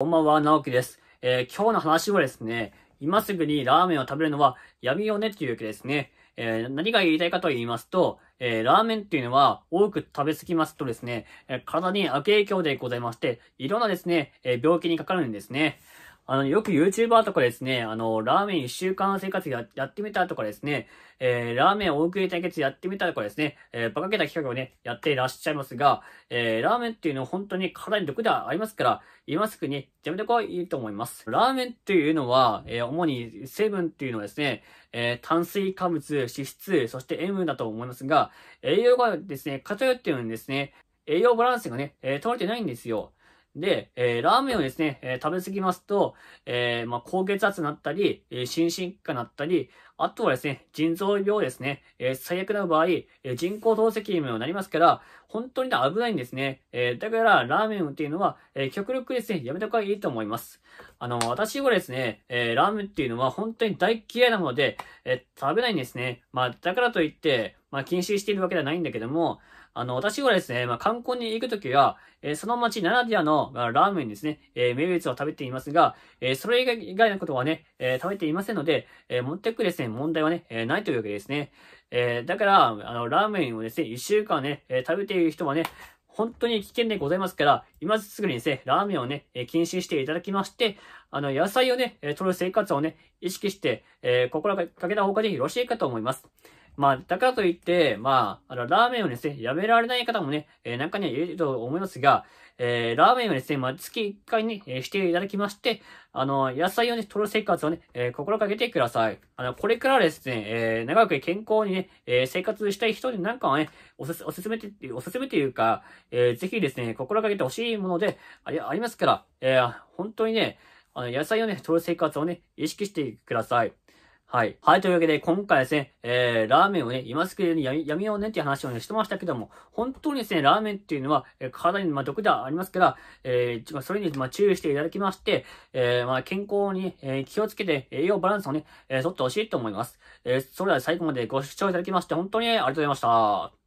こんばんは、直樹です。えー、今日の話はですね、今すぐにラーメンを食べるのはやめようねっていうわけですね。えー、何が言いたいかと言いますと、えー、ラーメンっていうのは多く食べ過ぎますとですね、え体に悪影響でございまして、いろんなですね、え病気にかかるんですね。あの、よく YouTuber とかですね、あの、ラーメン一週間生活ややってみたとかですね、えー、ラーメン大食い対決やってみたとかですね、えー、バカげた企画をね、やっていらっしゃいますが、えー、ラーメンっていうのは本当に体に毒ではありますから、今すぐにやめてこいいと思います。ラーメンっていうのは、えー、主に成分っていうのはですね、えー、炭水化物、脂質、そして塩分だと思いますが、栄養がですね、偏っているんですね、栄養バランスがね、えー、取れてないんですよ。で、えー、ラーメンをですね、えー、食べ過ぎますと、えー、まあ、高血圧になったり、え心身化になったり、あとはですね、腎臓病ですね、え最悪な場合、え人工透析にもなりますから、本当に危ないんですね。えだから、ラーメンっていうのは、え極力ですね、やめた方がいいと思います。あの、私はですね、えラーメンっていうのは本当に大嫌いなもので、え食べないんですね。まあ、だからといって、まあ、禁止しているわけではないんだけども、あの、私はですね、まあ、観光に行くときは、えー、その町ならではの、まあ、ラーメンですね、えー、名物を食べていますが、えー、それ以外のことはね、えー、食べていませんので、えー、持ってくですね、問題はね、えー、ないというわけですね。えー、だから、あの、ラーメンをですね、一週間ね、えー、食べている人はね、本当に危険でございますから、今すぐにですね、ラーメンをね、え禁止していただきまして、あの、野菜をね、え取る生活をね、意識して、え心がけた方がよろしいかと思います。まあ、だからといって、まあ、あの、ラーメンをですね、やめられない方もね、えー、かにはいると思いますが、えー、ラーメンをですね、まあ、月1回ね、えー、していただきまして、あの、野菜をね、取る生活をね、えー、心がけてください。あの、これからですね、えー、長く健康にね、えー、生活したい人になんかはね、おすす、おすすめて、おすすめというか、えー、ぜひですね、心がけてほしいもので、あり、ありますから、えー、本当にね、あの、野菜をね、取る生活をね、意識してください。はい。はい、というわけで、今回ですね、えー、ラーメンをね、今すぐにややめようねっていう話をね、してましたけども、本当にですね、ラーメンっていうのは、えー、体に、まあ、毒ではありますから、えー、それに、まあ、注意していただきまして、えー、まあ、健康に、えー、気をつけて、栄養バランスをね、えー、取ってほしいと思います。えー、それでは最後までご視聴いただきまして、本当にありがとうございました。